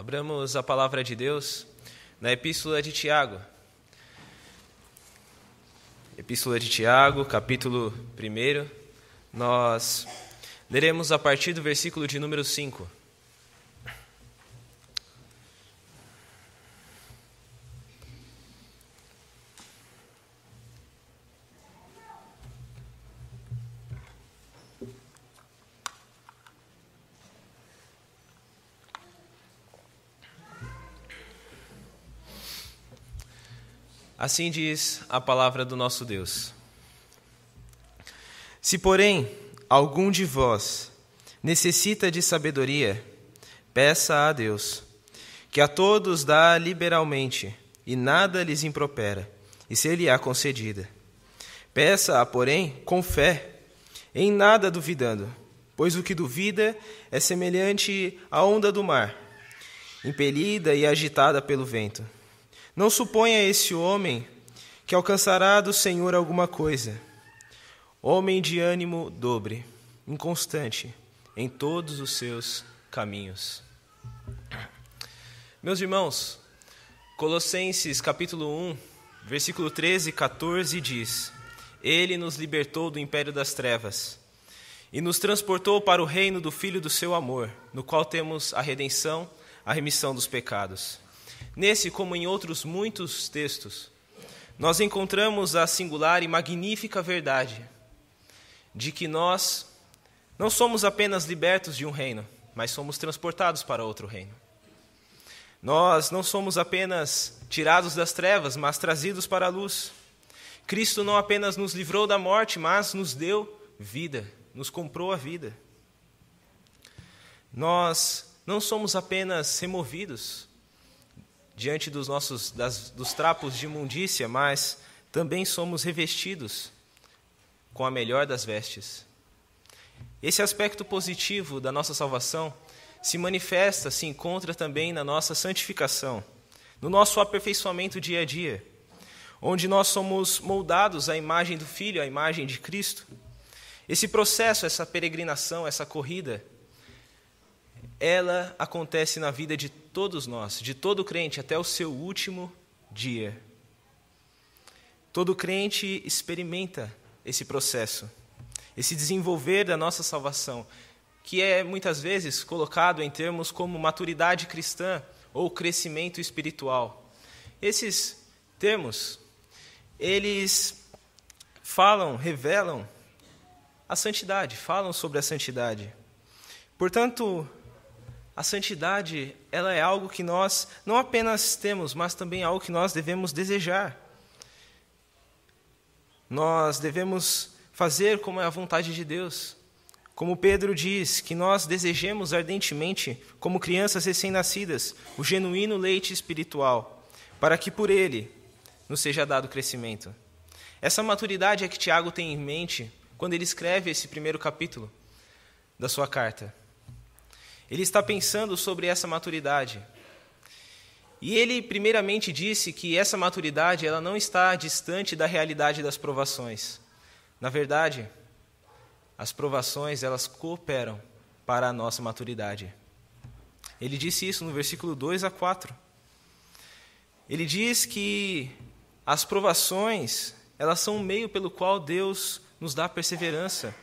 Abramos a palavra de Deus na Epístola de Tiago. Epístola de Tiago, capítulo 1. Nós leremos a partir do versículo de número 5. Assim diz a palavra do nosso Deus. Se, porém, algum de vós necessita de sabedoria, peça a Deus, que a todos dá liberalmente e nada lhes impropera, e se lhe há concedida. Peça-a, porém, com fé, em nada duvidando, pois o que duvida é semelhante à onda do mar, impelida e agitada pelo vento. Não suponha esse homem que alcançará do Senhor alguma coisa. Homem de ânimo dobre, inconstante em todos os seus caminhos. Meus irmãos, Colossenses capítulo 1, versículo 13 e 14 diz: Ele nos libertou do império das trevas e nos transportou para o reino do Filho do seu amor, no qual temos a redenção, a remissão dos pecados. Nesse, como em outros muitos textos, nós encontramos a singular e magnífica verdade de que nós não somos apenas libertos de um reino, mas somos transportados para outro reino. Nós não somos apenas tirados das trevas, mas trazidos para a luz. Cristo não apenas nos livrou da morte, mas nos deu vida, nos comprou a vida. Nós não somos apenas removidos, diante dos nossos das, dos trapos de imundícia, mas também somos revestidos com a melhor das vestes. Esse aspecto positivo da nossa salvação se manifesta, se encontra também na nossa santificação, no nosso aperfeiçoamento dia a dia, onde nós somos moldados à imagem do Filho, à imagem de Cristo. Esse processo, essa peregrinação, essa corrida, ela acontece na vida de todos nós, de todo crente até o seu último dia. Todo crente experimenta esse processo, esse desenvolver da nossa salvação, que é muitas vezes colocado em termos como maturidade cristã ou crescimento espiritual. Esses termos, eles falam, revelam a santidade, falam sobre a santidade. Portanto, a santidade, ela é algo que nós não apenas temos, mas também algo que nós devemos desejar. Nós devemos fazer como é a vontade de Deus. Como Pedro diz, que nós desejemos ardentemente, como crianças recém-nascidas, o genuíno leite espiritual, para que por ele nos seja dado crescimento. Essa maturidade é que Tiago tem em mente quando ele escreve esse primeiro capítulo da sua carta ele está pensando sobre essa maturidade. E ele primeiramente disse que essa maturidade ela não está distante da realidade das provações. Na verdade, as provações elas cooperam para a nossa maturidade. Ele disse isso no versículo 2 a 4. Ele diz que as provações, elas são um meio pelo qual Deus nos dá perseverança.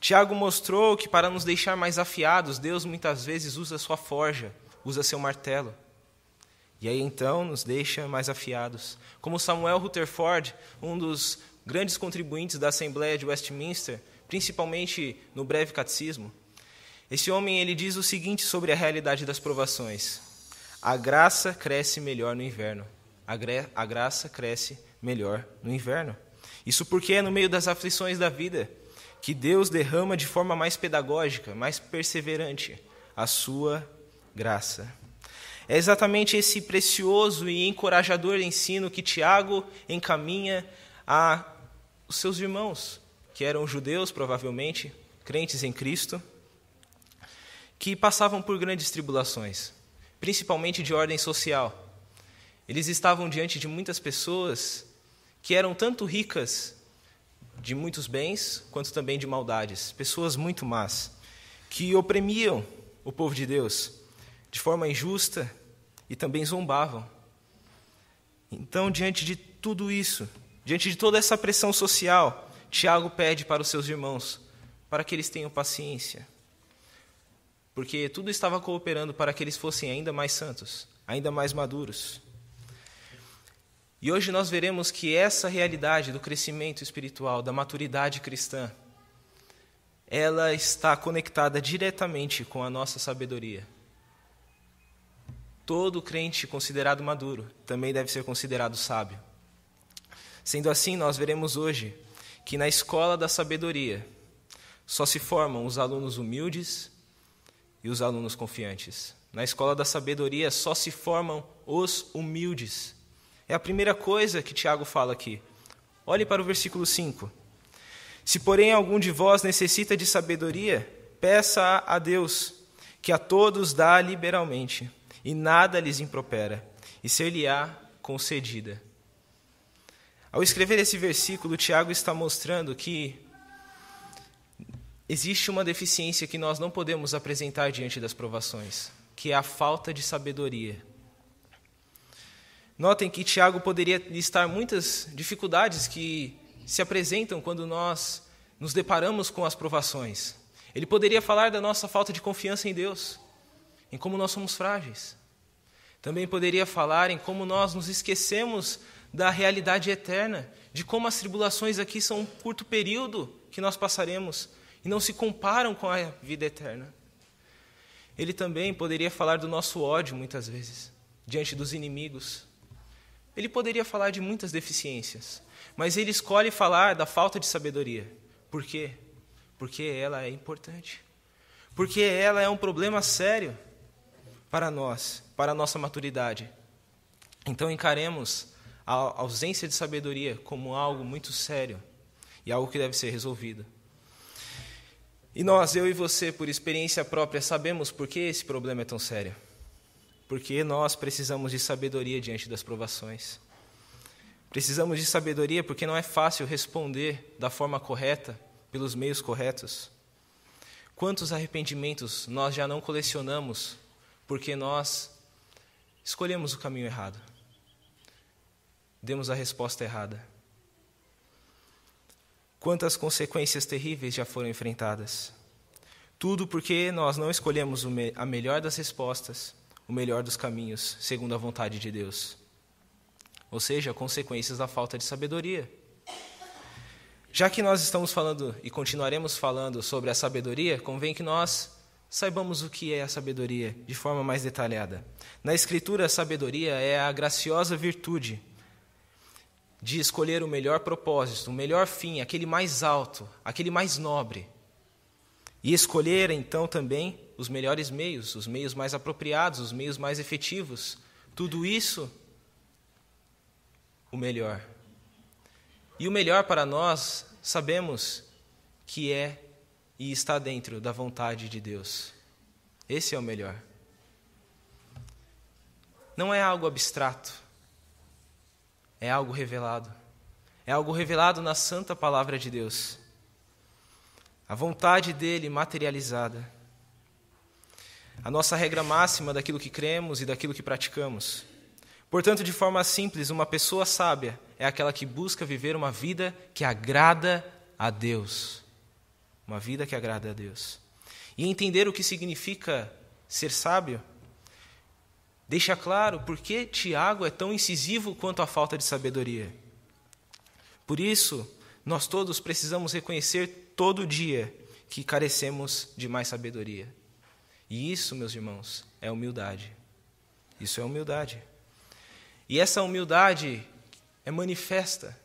Tiago mostrou que para nos deixar mais afiados, Deus muitas vezes usa sua forja, usa seu martelo. E aí então nos deixa mais afiados. Como Samuel Rutherford, um dos grandes contribuintes da Assembleia de Westminster, principalmente no breve catecismo, esse homem ele diz o seguinte sobre a realidade das provações: a graça cresce melhor no inverno. A, gra a graça cresce melhor no inverno. Isso porque é no meio das aflições da vida que Deus derrama de forma mais pedagógica, mais perseverante, a sua graça. É exatamente esse precioso e encorajador ensino que Tiago encaminha a os seus irmãos, que eram judeus, provavelmente, crentes em Cristo, que passavam por grandes tribulações, principalmente de ordem social. Eles estavam diante de muitas pessoas que eram tanto ricas de muitos bens, quanto também de maldades, pessoas muito más, que oprimiam o povo de Deus de forma injusta e também zombavam. Então, diante de tudo isso, diante de toda essa pressão social, Tiago pede para os seus irmãos para que eles tenham paciência, porque tudo estava cooperando para que eles fossem ainda mais santos, ainda mais maduros. E hoje nós veremos que essa realidade do crescimento espiritual, da maturidade cristã, ela está conectada diretamente com a nossa sabedoria. Todo crente considerado maduro também deve ser considerado sábio. Sendo assim, nós veremos hoje que na escola da sabedoria só se formam os alunos humildes e os alunos confiantes. Na escola da sabedoria só se formam os humildes é a primeira coisa que Tiago fala aqui. Olhe para o versículo 5. Se, porém, algum de vós necessita de sabedoria, peça a Deus, que a todos dá liberalmente, e nada lhes impropera, e ser-lhe-á concedida. Ao escrever esse versículo, Tiago está mostrando que existe uma deficiência que nós não podemos apresentar diante das provações, que é a falta de sabedoria. Notem que Tiago poderia listar muitas dificuldades que se apresentam quando nós nos deparamos com as provações. Ele poderia falar da nossa falta de confiança em Deus, em como nós somos frágeis. Também poderia falar em como nós nos esquecemos da realidade eterna, de como as tribulações aqui são um curto período que nós passaremos e não se comparam com a vida eterna. Ele também poderia falar do nosso ódio, muitas vezes, diante dos inimigos, ele poderia falar de muitas deficiências, mas ele escolhe falar da falta de sabedoria. Por quê? Porque ela é importante. Porque ela é um problema sério para nós, para a nossa maturidade. Então encaremos a ausência de sabedoria como algo muito sério e algo que deve ser resolvido. E nós, eu e você, por experiência própria, sabemos por que esse problema é tão sério porque nós precisamos de sabedoria diante das provações. Precisamos de sabedoria porque não é fácil responder da forma correta, pelos meios corretos. Quantos arrependimentos nós já não colecionamos porque nós escolhemos o caminho errado? Demos a resposta errada. Quantas consequências terríveis já foram enfrentadas? Tudo porque nós não escolhemos a melhor das respostas o melhor dos caminhos, segundo a vontade de Deus. Ou seja, consequências da falta de sabedoria. Já que nós estamos falando e continuaremos falando sobre a sabedoria, convém que nós saibamos o que é a sabedoria de forma mais detalhada. Na Escritura, a sabedoria é a graciosa virtude de escolher o melhor propósito, o melhor fim, aquele mais alto, aquele mais nobre. E escolher, então, também os melhores meios, os meios mais apropriados, os meios mais efetivos, tudo isso, o melhor. E o melhor para nós, sabemos que é e está dentro da vontade de Deus. Esse é o melhor. Não é algo abstrato, é algo revelado. É algo revelado na santa palavra de Deus. A vontade dele materializada a nossa regra máxima daquilo que cremos e daquilo que praticamos. Portanto, de forma simples, uma pessoa sábia é aquela que busca viver uma vida que agrada a Deus. Uma vida que agrada a Deus. E entender o que significa ser sábio deixa claro por que Tiago é tão incisivo quanto a falta de sabedoria. Por isso, nós todos precisamos reconhecer todo dia que carecemos de mais sabedoria. E isso, meus irmãos, é humildade. Isso é humildade. E essa humildade é manifesta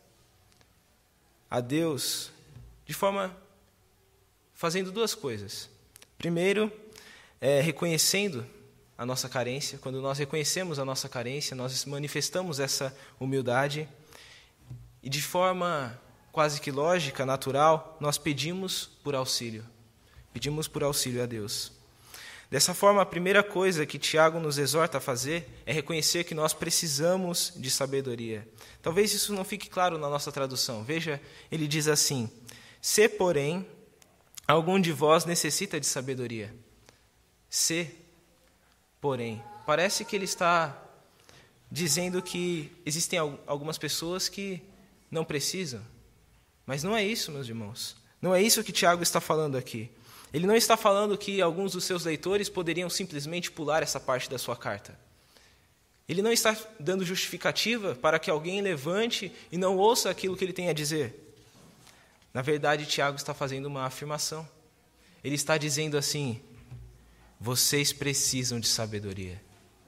a Deus de forma fazendo duas coisas. Primeiro, é, reconhecendo a nossa carência. Quando nós reconhecemos a nossa carência, nós manifestamos essa humildade e de forma quase que lógica, natural, nós pedimos por auxílio. Pedimos por auxílio a Deus. Dessa forma, a primeira coisa que Tiago nos exorta a fazer é reconhecer que nós precisamos de sabedoria. Talvez isso não fique claro na nossa tradução. Veja, ele diz assim: Se, porém, algum de vós necessita de sabedoria. Se, porém. Parece que ele está dizendo que existem algumas pessoas que não precisam. Mas não é isso, meus irmãos. Não é isso que Tiago está falando aqui. Ele não está falando que alguns dos seus leitores poderiam simplesmente pular essa parte da sua carta. Ele não está dando justificativa para que alguém levante e não ouça aquilo que ele tem a dizer. Na verdade, Tiago está fazendo uma afirmação. Ele está dizendo assim: vocês precisam de sabedoria.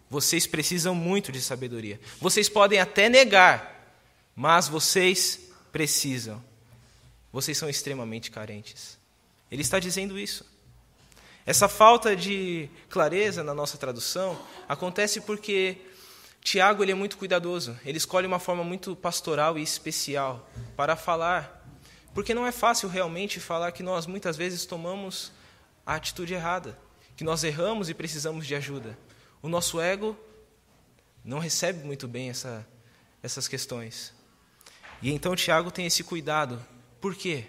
Vocês precisam muito de sabedoria. Vocês podem até negar, mas vocês precisam. Vocês são extremamente carentes. Ele está dizendo isso. Essa falta de clareza na nossa tradução acontece porque Tiago ele é muito cuidadoso. Ele escolhe uma forma muito pastoral e especial para falar, porque não é fácil realmente falar que nós muitas vezes tomamos a atitude errada, que nós erramos e precisamos de ajuda. O nosso ego não recebe muito bem essa, essas questões. E então Tiago tem esse cuidado. Por quê?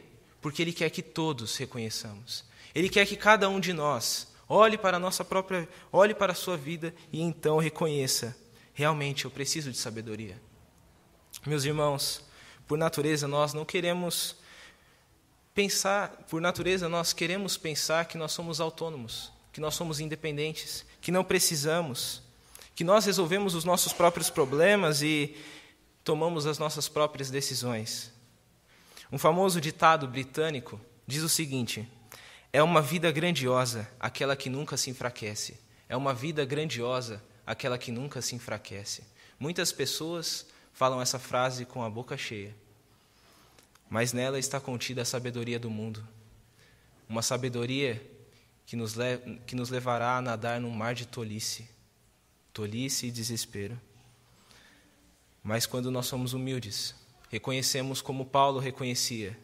porque Ele quer que todos reconheçamos. Ele quer que cada um de nós olhe para a nossa própria, olhe para a sua vida e então reconheça: realmente eu preciso de sabedoria. Meus irmãos, por natureza nós não queremos pensar, por natureza nós queremos pensar que nós somos autônomos, que nós somos independentes, que não precisamos, que nós resolvemos os nossos próprios problemas e tomamos as nossas próprias decisões. Um famoso ditado britânico diz o seguinte: É uma vida grandiosa aquela que nunca se enfraquece. É uma vida grandiosa aquela que nunca se enfraquece. Muitas pessoas falam essa frase com a boca cheia, mas nela está contida a sabedoria do mundo. Uma sabedoria que nos, que nos levará a nadar num mar de tolice, tolice e desespero. Mas quando nós somos humildes, reconhecemos como Paulo reconhecia: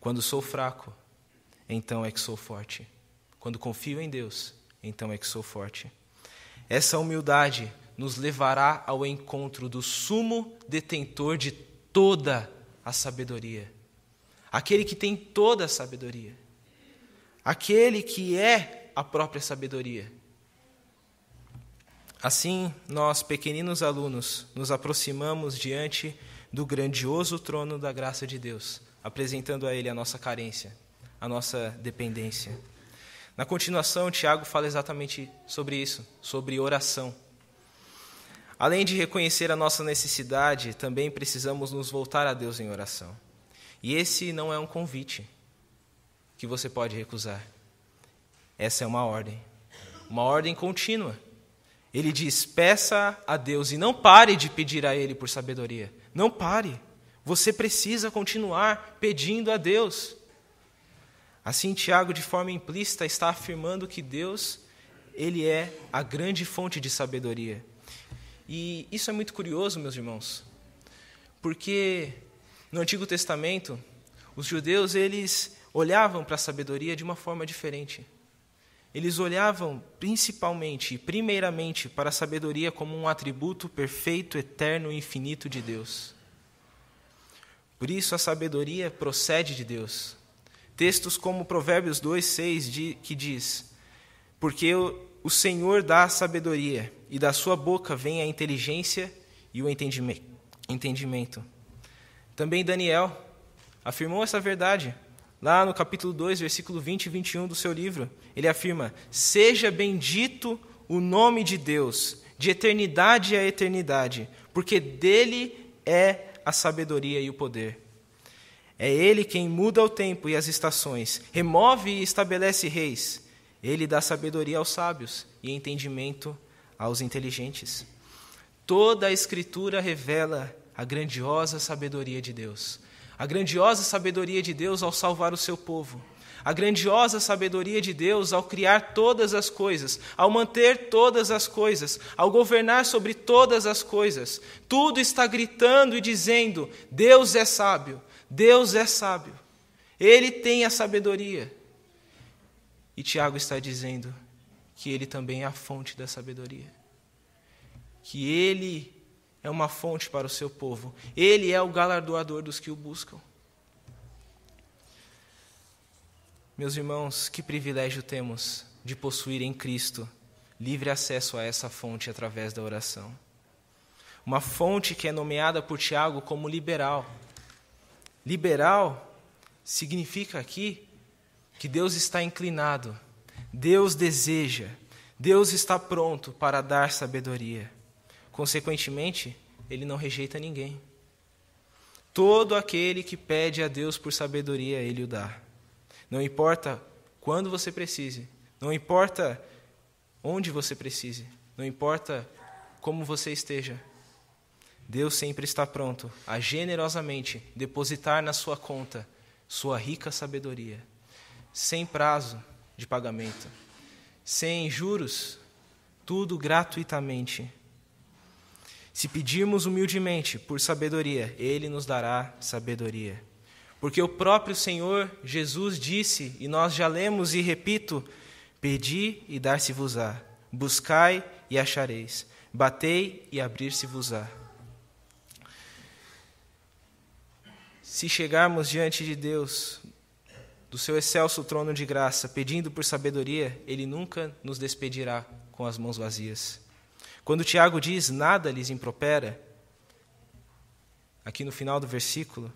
quando sou fraco, então é que sou forte. Quando confio em Deus, então é que sou forte. Essa humildade nos levará ao encontro do sumo detentor de toda a sabedoria. Aquele que tem toda a sabedoria. Aquele que é a própria sabedoria. Assim, nós, pequeninos alunos, nos aproximamos diante do grandioso trono da graça de Deus, apresentando a Ele a nossa carência, a nossa dependência. Na continuação, Tiago fala exatamente sobre isso, sobre oração. Além de reconhecer a nossa necessidade, também precisamos nos voltar a Deus em oração. E esse não é um convite que você pode recusar. Essa é uma ordem, uma ordem contínua. Ele diz: peça a Deus e não pare de pedir a Ele por sabedoria. Não pare. Você precisa continuar pedindo a Deus. Assim, Tiago, de forma implícita, está afirmando que Deus, ele é a grande fonte de sabedoria. E isso é muito curioso, meus irmãos, porque no Antigo Testamento, os judeus, eles olhavam para a sabedoria de uma forma diferente. Eles olhavam principalmente e primeiramente para a sabedoria como um atributo perfeito, eterno e infinito de Deus. Por isso, a sabedoria procede de Deus. Textos como Provérbios 2, 6, que diz: Porque o Senhor dá a sabedoria, e da sua boca vem a inteligência e o entendimento. Também Daniel afirmou essa verdade Lá no capítulo 2, versículo 20 e 21 do seu livro, ele afirma: Seja bendito o nome de Deus, de eternidade a eternidade, porque dele é a sabedoria e o poder. É ele quem muda o tempo e as estações, remove e estabelece reis. Ele dá sabedoria aos sábios e entendimento aos inteligentes. Toda a Escritura revela a grandiosa sabedoria de Deus, a grandiosa sabedoria de Deus ao salvar o seu povo, a grandiosa sabedoria de Deus ao criar todas as coisas, ao manter todas as coisas, ao governar sobre todas as coisas. Tudo está gritando e dizendo: Deus é sábio, Deus é sábio. Ele tem a sabedoria. E Tiago está dizendo que ele também é a fonte da sabedoria. Que ele é uma fonte para o seu povo. Ele é o galardoador dos que o buscam. Meus irmãos, que privilégio temos de possuir em Cristo livre acesso a essa fonte através da oração. Uma fonte que é nomeada por Tiago como liberal. Liberal significa aqui que Deus está inclinado, Deus deseja, Deus está pronto para dar sabedoria. Consequentemente, ele não rejeita ninguém. Todo aquele que pede a Deus por sabedoria, ele o dá. Não importa quando você precise, não importa onde você precise, não importa como você esteja, Deus sempre está pronto a generosamente depositar na sua conta sua rica sabedoria, sem prazo de pagamento, sem juros, tudo gratuitamente. Se pedirmos humildemente por sabedoria, Ele nos dará sabedoria. Porque o próprio Senhor Jesus disse, e nós já lemos e repito: Pedi e dar-se-vos-á, buscai e achareis, batei e abrir-se-vos-á. Se chegarmos diante de Deus, do seu excelso trono de graça, pedindo por sabedoria, Ele nunca nos despedirá com as mãos vazias. Quando Tiago diz nada lhes impropera, aqui no final do versículo,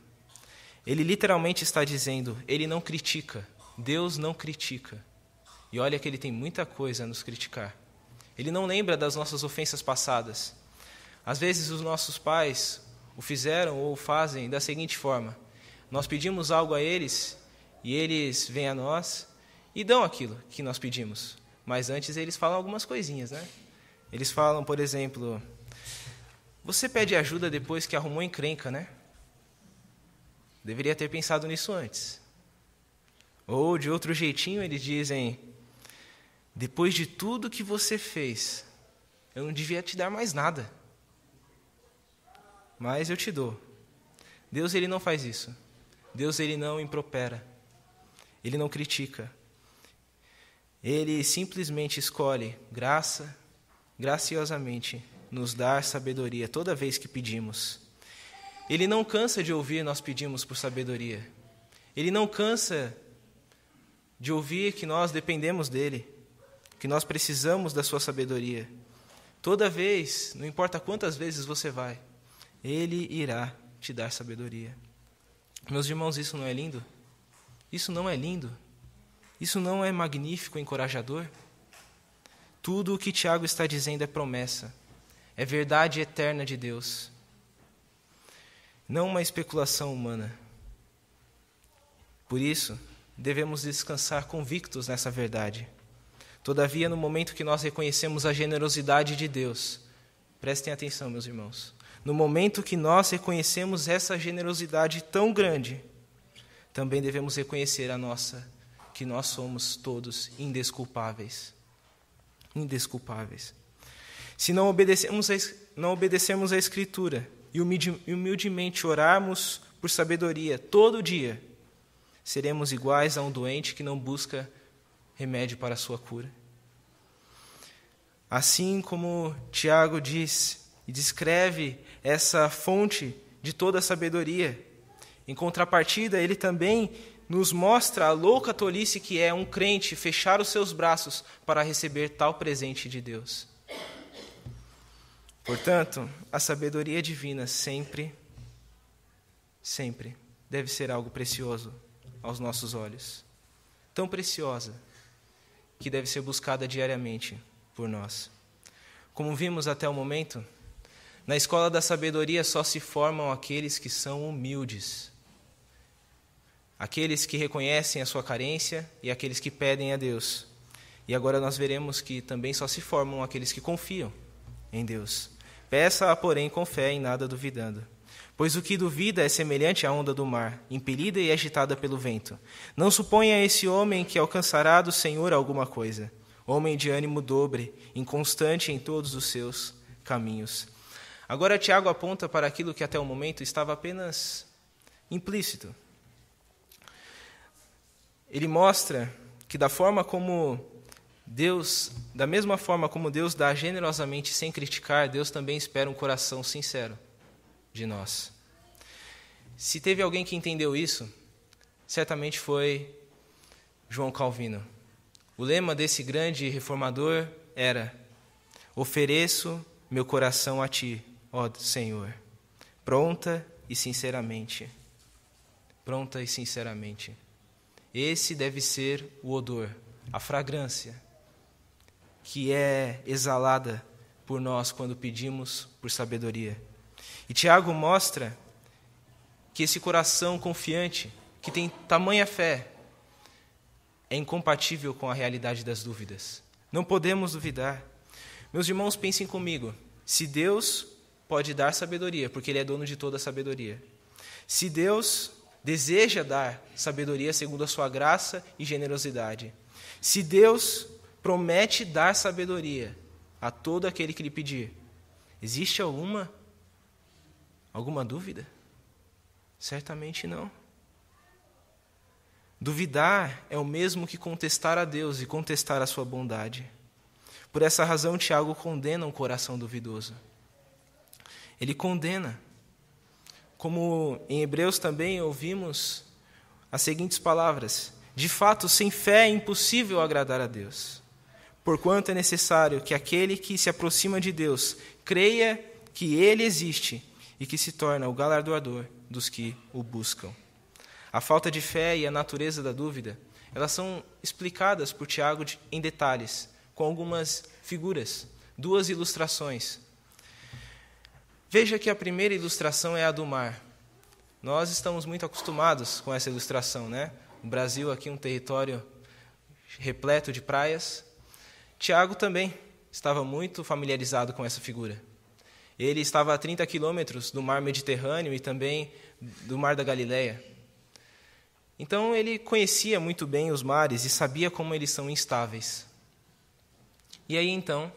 ele literalmente está dizendo, ele não critica, Deus não critica. E olha que ele tem muita coisa a nos criticar. Ele não lembra das nossas ofensas passadas. Às vezes os nossos pais o fizeram ou fazem da seguinte forma: nós pedimos algo a eles e eles vêm a nós e dão aquilo que nós pedimos. Mas antes eles falam algumas coisinhas, né? Eles falam, por exemplo, você pede ajuda depois que arrumou encrenca, né? Deveria ter pensado nisso antes. Ou, de outro jeitinho, eles dizem: depois de tudo que você fez, eu não devia te dar mais nada. Mas eu te dou. Deus ele não faz isso. Deus ele não impropera. Ele não critica. Ele simplesmente escolhe graça, graciosamente nos dar sabedoria toda vez que pedimos. Ele não cansa de ouvir nós pedimos por sabedoria. Ele não cansa de ouvir que nós dependemos dele, que nós precisamos da sua sabedoria. Toda vez, não importa quantas vezes você vai, ele irá te dar sabedoria. Meus irmãos, isso não é lindo? Isso não é lindo? Isso não é magnífico, encorajador? Tudo o que Tiago está dizendo é promessa, é verdade eterna de Deus, não uma especulação humana. Por isso, devemos descansar convictos nessa verdade. Todavia, no momento que nós reconhecemos a generosidade de Deus, prestem atenção, meus irmãos, no momento que nós reconhecemos essa generosidade tão grande, também devemos reconhecer a nossa, que nós somos todos indesculpáveis indesculpáveis. Se não obedecemos a, não obedecemos à Escritura e humildemente orarmos por sabedoria todo dia, seremos iguais a um doente que não busca remédio para a sua cura. Assim como Tiago diz e descreve essa fonte de toda a sabedoria, em contrapartida, ele também nos mostra a louca tolice que é um crente fechar os seus braços para receber tal presente de Deus. Portanto, a sabedoria divina sempre, sempre deve ser algo precioso aos nossos olhos. Tão preciosa que deve ser buscada diariamente por nós. Como vimos até o momento, na escola da sabedoria só se formam aqueles que são humildes aqueles que reconhecem a sua carência e aqueles que pedem a Deus. E agora nós veremos que também só se formam aqueles que confiam em Deus. Peça, porém, com fé, em nada duvidando. Pois o que duvida é semelhante à onda do mar, impelida e agitada pelo vento. Não suponha esse homem que alcançará do Senhor alguma coisa. Homem de ânimo dobre, inconstante em todos os seus caminhos. Agora Tiago aponta para aquilo que até o momento estava apenas implícito, ele mostra que da forma como Deus, da mesma forma como Deus dá generosamente sem criticar, Deus também espera um coração sincero de nós. Se teve alguém que entendeu isso, certamente foi João Calvino. O lema desse grande reformador era: Ofereço meu coração a ti, ó Senhor, pronta e sinceramente. Pronta e sinceramente. Esse deve ser o odor, a fragrância que é exalada por nós quando pedimos por sabedoria. E Tiago mostra que esse coração confiante, que tem tamanha fé, é incompatível com a realidade das dúvidas. Não podemos duvidar. Meus irmãos, pensem comigo. Se Deus pode dar sabedoria, porque Ele é dono de toda a sabedoria. Se Deus deseja dar sabedoria segundo a sua graça e generosidade. Se Deus promete dar sabedoria a todo aquele que lhe pedir, existe alguma alguma dúvida? Certamente não. Duvidar é o mesmo que contestar a Deus e contestar a sua bondade. Por essa razão, Tiago condena um coração duvidoso. Ele condena. Como em Hebreus também ouvimos as seguintes palavras: De fato, sem fé é impossível agradar a Deus. Porquanto é necessário que aquele que se aproxima de Deus creia que ele existe e que se torna o galardoador dos que o buscam. A falta de fé e a natureza da dúvida, elas são explicadas por Tiago em detalhes, com algumas figuras, duas ilustrações Veja que a primeira ilustração é a do mar. Nós estamos muito acostumados com essa ilustração, né? O Brasil aqui é um território repleto de praias. Tiago também estava muito familiarizado com essa figura. Ele estava a 30 quilômetros do mar Mediterrâneo e também do mar da Galileia. Então ele conhecia muito bem os mares e sabia como eles são instáveis. E aí então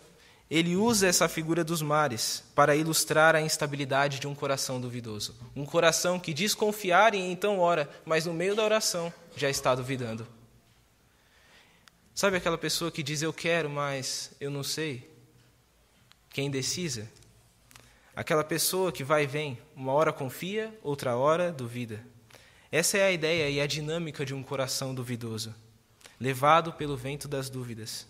ele usa essa figura dos mares para ilustrar a instabilidade de um coração duvidoso. Um coração que desconfiar e então ora, mas no meio da oração já está duvidando. Sabe aquela pessoa que diz eu quero, mas eu não sei? Quem decisa? Aquela pessoa que vai e vem, uma hora confia, outra hora duvida. Essa é a ideia e a dinâmica de um coração duvidoso, levado pelo vento das dúvidas.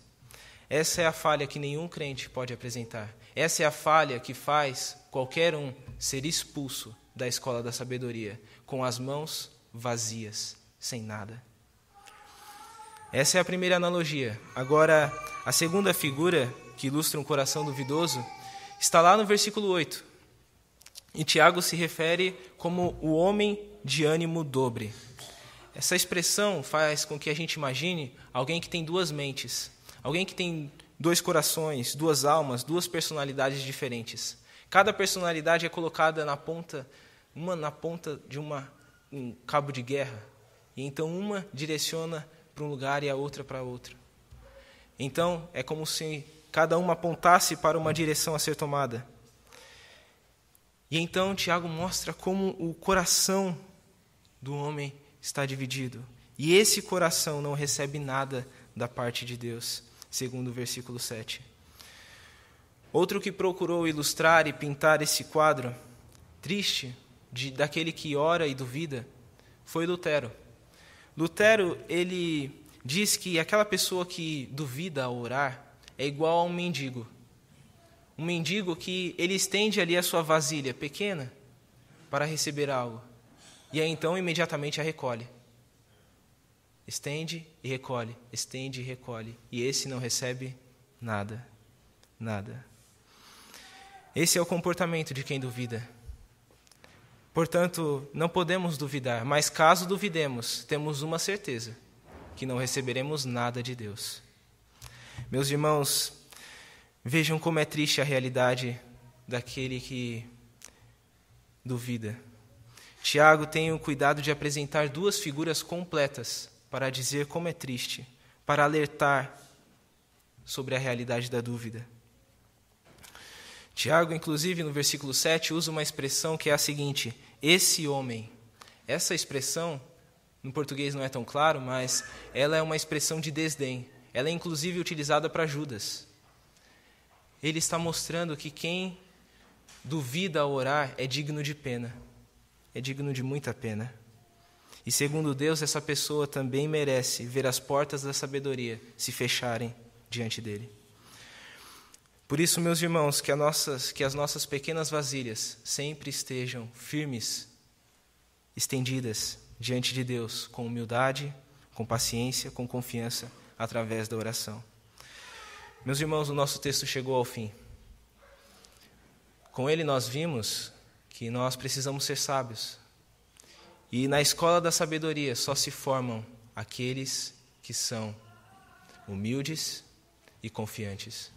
Essa é a falha que nenhum crente pode apresentar. Essa é a falha que faz qualquer um ser expulso da escola da sabedoria, com as mãos vazias, sem nada. Essa é a primeira analogia. Agora, a segunda figura que ilustra um coração duvidoso está lá no versículo 8. E Tiago se refere como o homem de ânimo dobre. Essa expressão faz com que a gente imagine alguém que tem duas mentes, Alguém que tem dois corações, duas almas, duas personalidades diferentes. Cada personalidade é colocada na ponta, uma na ponta de uma, um cabo de guerra. E então uma direciona para um lugar e a outra para outro. Então é como se cada uma apontasse para uma direção a ser tomada. E então Tiago mostra como o coração do homem está dividido. E esse coração não recebe nada da parte de Deus segundo o versículo 7. Outro que procurou ilustrar e pintar esse quadro triste de, daquele que ora e duvida foi Lutero. Lutero, ele diz que aquela pessoa que duvida ao orar é igual a um mendigo. Um mendigo que ele estende ali a sua vasilha pequena para receber algo. E aí então imediatamente a recolhe. Estende e recolhe, estende e recolhe. E esse não recebe nada, nada. Esse é o comportamento de quem duvida. Portanto, não podemos duvidar, mas caso duvidemos, temos uma certeza: que não receberemos nada de Deus. Meus irmãos, vejam como é triste a realidade daquele que duvida. Tiago tem o cuidado de apresentar duas figuras completas para dizer como é triste, para alertar sobre a realidade da dúvida. Tiago, inclusive, no versículo 7, usa uma expressão que é a seguinte: esse homem. Essa expressão, no português não é tão claro, mas ela é uma expressão de desdém. Ela é inclusive utilizada para Judas. Ele está mostrando que quem duvida ao orar é digno de pena, é digno de muita pena. E segundo Deus, essa pessoa também merece ver as portas da sabedoria se fecharem diante dele. Por isso, meus irmãos, que, nossas, que as nossas pequenas vasilhas sempre estejam firmes, estendidas diante de Deus, com humildade, com paciência, com confiança, através da oração. Meus irmãos, o nosso texto chegou ao fim. Com ele, nós vimos que nós precisamos ser sábios, e na escola da sabedoria só se formam aqueles que são humildes e confiantes.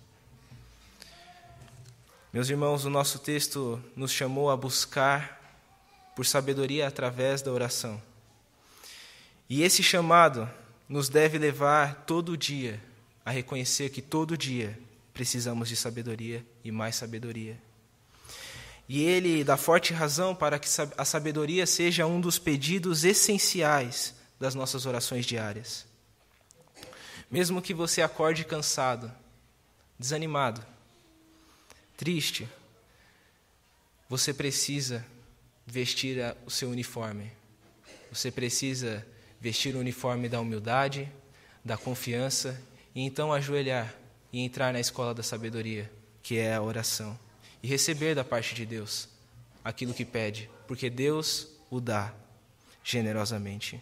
Meus irmãos, o nosso texto nos chamou a buscar por sabedoria através da oração. E esse chamado nos deve levar todo dia a reconhecer que todo dia precisamos de sabedoria e mais sabedoria. E ele dá forte razão para que a sabedoria seja um dos pedidos essenciais das nossas orações diárias. Mesmo que você acorde cansado, desanimado, triste, você precisa vestir o seu uniforme. Você precisa vestir o uniforme da humildade, da confiança e então ajoelhar e entrar na escola da sabedoria, que é a oração e receber da parte de Deus aquilo que pede, porque Deus o dá generosamente.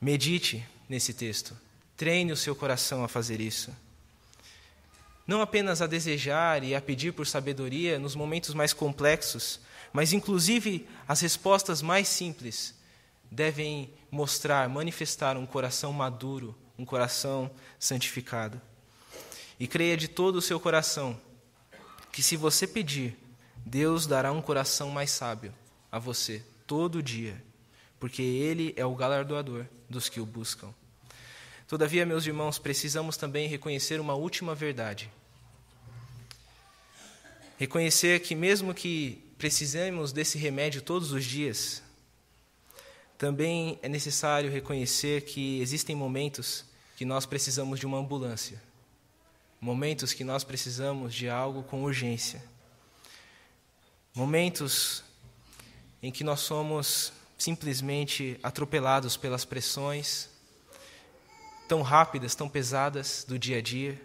Medite nesse texto, treine o seu coração a fazer isso. Não apenas a desejar e a pedir por sabedoria nos momentos mais complexos, mas inclusive as respostas mais simples devem mostrar, manifestar um coração maduro, um coração santificado. E creia de todo o seu coração que se você pedir, Deus dará um coração mais sábio a você todo dia, porque Ele é o galardoador dos que o buscam. Todavia, meus irmãos, precisamos também reconhecer uma última verdade. Reconhecer que, mesmo que precisemos desse remédio todos os dias, também é necessário reconhecer que existem momentos que nós precisamos de uma ambulância Momentos que nós precisamos de algo com urgência. Momentos em que nós somos simplesmente atropelados pelas pressões tão rápidas, tão pesadas do dia a dia.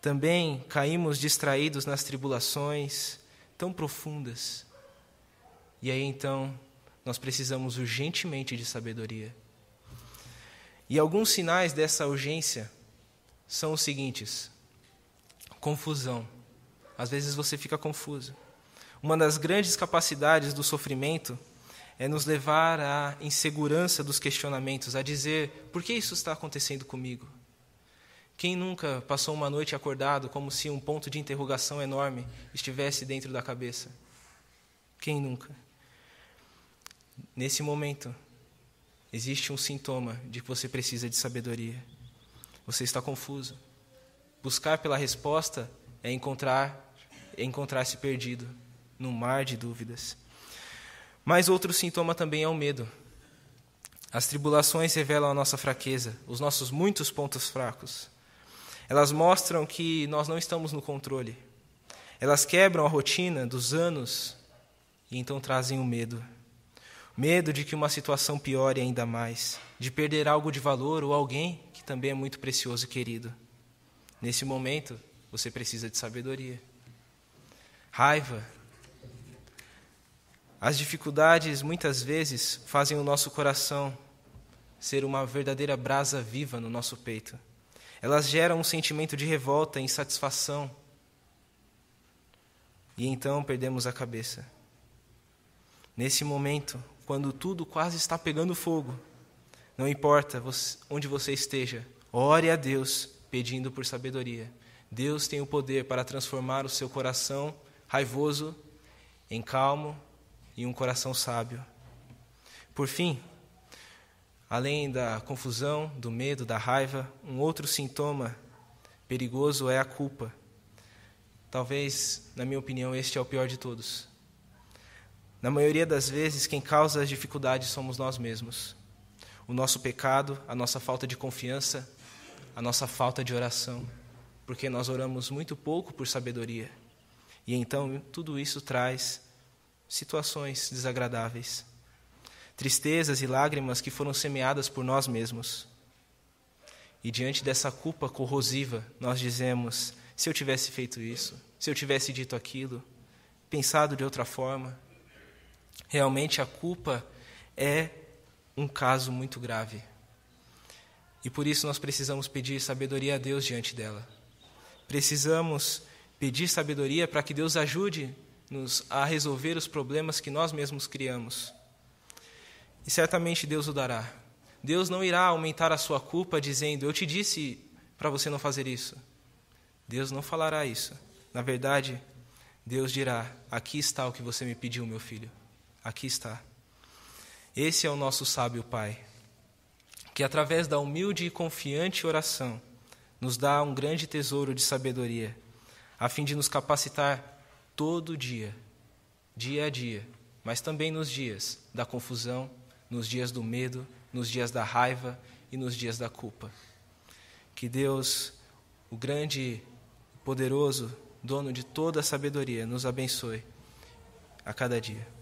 Também caímos distraídos nas tribulações tão profundas. E aí então nós precisamos urgentemente de sabedoria. E alguns sinais dessa urgência são os seguintes: confusão. Às vezes você fica confuso. Uma das grandes capacidades do sofrimento é nos levar à insegurança dos questionamentos, a dizer: por que isso está acontecendo comigo? Quem nunca passou uma noite acordado como se um ponto de interrogação enorme estivesse dentro da cabeça? Quem nunca? Nesse momento, existe um sintoma de que você precisa de sabedoria. Você está confuso. Buscar pela resposta é encontrar é encontrar-se perdido no mar de dúvidas. Mas outro sintoma também é o medo. As tribulações revelam a nossa fraqueza, os nossos muitos pontos fracos. Elas mostram que nós não estamos no controle. Elas quebram a rotina dos anos e então trazem o medo. Medo de que uma situação piore ainda mais, de perder algo de valor ou alguém que também é muito precioso e querido. Nesse momento, você precisa de sabedoria. Raiva. As dificuldades, muitas vezes, fazem o nosso coração ser uma verdadeira brasa viva no nosso peito. Elas geram um sentimento de revolta, insatisfação. E então perdemos a cabeça. Nesse momento, quando tudo quase está pegando fogo, não importa onde você esteja, ore a Deus pedindo por sabedoria. Deus tem o poder para transformar o seu coração raivoso em calmo e um coração sábio. Por fim, além da confusão, do medo, da raiva, um outro sintoma perigoso é a culpa. Talvez, na minha opinião, este é o pior de todos. Na maioria das vezes, quem causa as dificuldades somos nós mesmos. O nosso pecado, a nossa falta de confiança, a nossa falta de oração, porque nós oramos muito pouco por sabedoria. E então tudo isso traz situações desagradáveis, tristezas e lágrimas que foram semeadas por nós mesmos. E diante dessa culpa corrosiva, nós dizemos: se eu tivesse feito isso, se eu tivesse dito aquilo, pensado de outra forma. Realmente a culpa é um caso muito grave. E por isso nós precisamos pedir sabedoria a Deus diante dela. Precisamos pedir sabedoria para que Deus ajude-nos a resolver os problemas que nós mesmos criamos. E certamente Deus o dará. Deus não irá aumentar a sua culpa dizendo: Eu te disse para você não fazer isso. Deus não falará isso. Na verdade, Deus dirá: Aqui está o que você me pediu, meu filho. Aqui está. Esse é o nosso sábio Pai que através da humilde e confiante oração nos dá um grande tesouro de sabedoria, a fim de nos capacitar todo dia, dia a dia, mas também nos dias da confusão, nos dias do medo, nos dias da raiva e nos dias da culpa. Que Deus, o grande, poderoso, dono de toda a sabedoria, nos abençoe a cada dia.